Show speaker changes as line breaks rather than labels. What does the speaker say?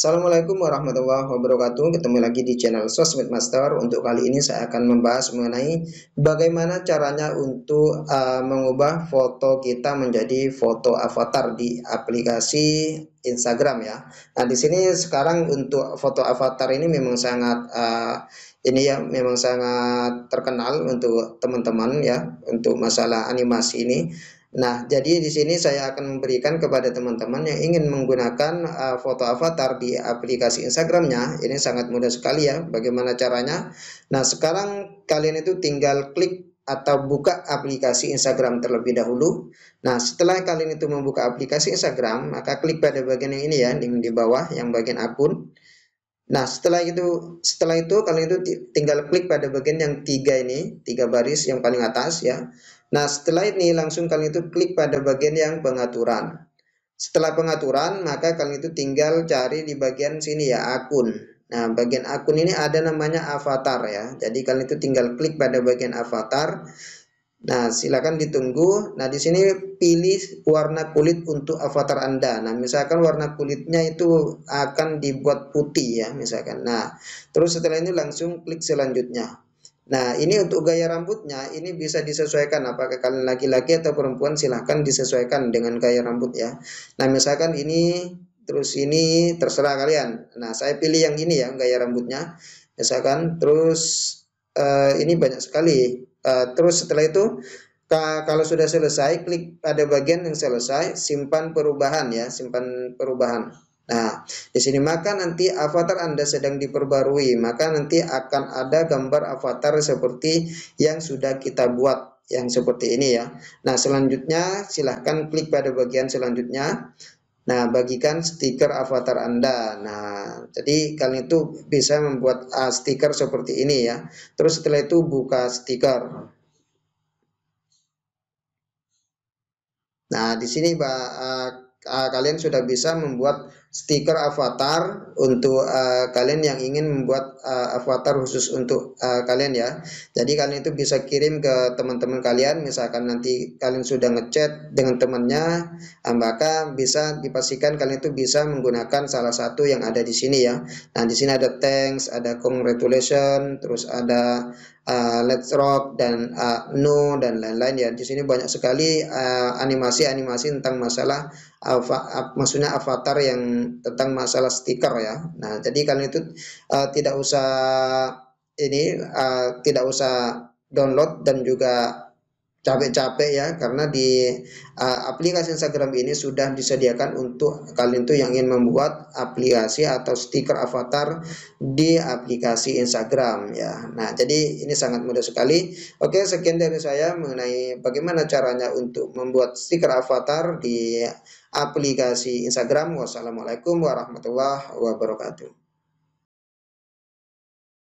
Assalamualaikum warahmatullahi wabarakatuh Ketemu lagi di channel Sosmed Master Untuk kali ini saya akan membahas mengenai Bagaimana caranya untuk uh, mengubah foto kita menjadi foto avatar di aplikasi Instagram ya Nah di sini sekarang untuk foto avatar ini memang sangat uh, Ini ya memang sangat terkenal untuk teman-teman ya Untuk masalah animasi ini Nah, jadi di sini saya akan memberikan kepada teman-teman yang ingin menggunakan uh, foto avatar di aplikasi Instagramnya. Ini sangat mudah sekali ya, bagaimana caranya. Nah, sekarang kalian itu tinggal klik atau buka aplikasi Instagram terlebih dahulu. Nah, setelah kalian itu membuka aplikasi Instagram, maka klik pada bagian yang ini ya, yang di bawah, yang bagian akun. Nah, setelah itu setelah itu kalian itu tinggal klik pada bagian yang tiga ini, tiga baris yang paling atas ya. Nah, setelah ini langsung kalian itu klik pada bagian yang pengaturan. Setelah pengaturan, maka kalian itu tinggal cari di bagian sini ya, akun. Nah, bagian akun ini ada namanya avatar ya. Jadi kalian itu tinggal klik pada bagian avatar. Nah, silakan ditunggu. Nah, di sini pilih warna kulit untuk avatar Anda. Nah, misalkan warna kulitnya itu akan dibuat putih ya, misalkan. Nah, terus setelah ini langsung klik selanjutnya. Nah, ini untuk gaya rambutnya, ini bisa disesuaikan apakah kalian laki-laki atau perempuan silahkan disesuaikan dengan gaya rambut ya. Nah, misalkan ini terus ini terserah kalian. Nah, saya pilih yang ini ya gaya rambutnya. Misalkan terus uh, ini banyak sekali. Uh, terus setelah itu kalau sudah selesai klik pada bagian yang selesai simpan perubahan ya, simpan perubahan. Nah, di sini maka nanti avatar Anda sedang diperbarui, maka nanti akan ada gambar avatar seperti yang sudah kita buat, yang seperti ini ya. Nah, selanjutnya silahkan klik pada bagian selanjutnya. Nah, bagikan stiker avatar Anda. Nah, jadi kalian itu bisa membuat uh, stiker seperti ini ya. Terus setelah itu buka stiker. Nah, di sini uh, uh, kalian sudah bisa membuat stiker avatar untuk uh, kalian yang ingin membuat uh, avatar khusus untuk uh, kalian ya. Jadi kalian itu bisa kirim ke teman-teman kalian misalkan nanti kalian sudah ngechat dengan temannya maka bisa dipastikan kalian itu bisa menggunakan salah satu yang ada di sini ya. Nah, di sini ada thanks, ada congratulation, terus ada uh, Let's Rock dan uh, eh, No dan lain-lain ya di sini banyak sekali eh, animasi-animasi uh, tentang masalah uh, uh, maksudnya avatar yang tentang masalah stiker ya. Nah, jadi kalian itu uh, tidak usah ini uh, tidak usah download dan juga capek-capek ya karena di uh, aplikasi Instagram ini sudah disediakan untuk kalian tuh yang ingin membuat aplikasi atau stiker avatar di aplikasi Instagram ya. Nah, jadi ini sangat mudah sekali. Oke, sekian dari saya mengenai bagaimana caranya untuk membuat stiker avatar di aplikasi Instagram. Wassalamualaikum warahmatullahi wabarakatuh.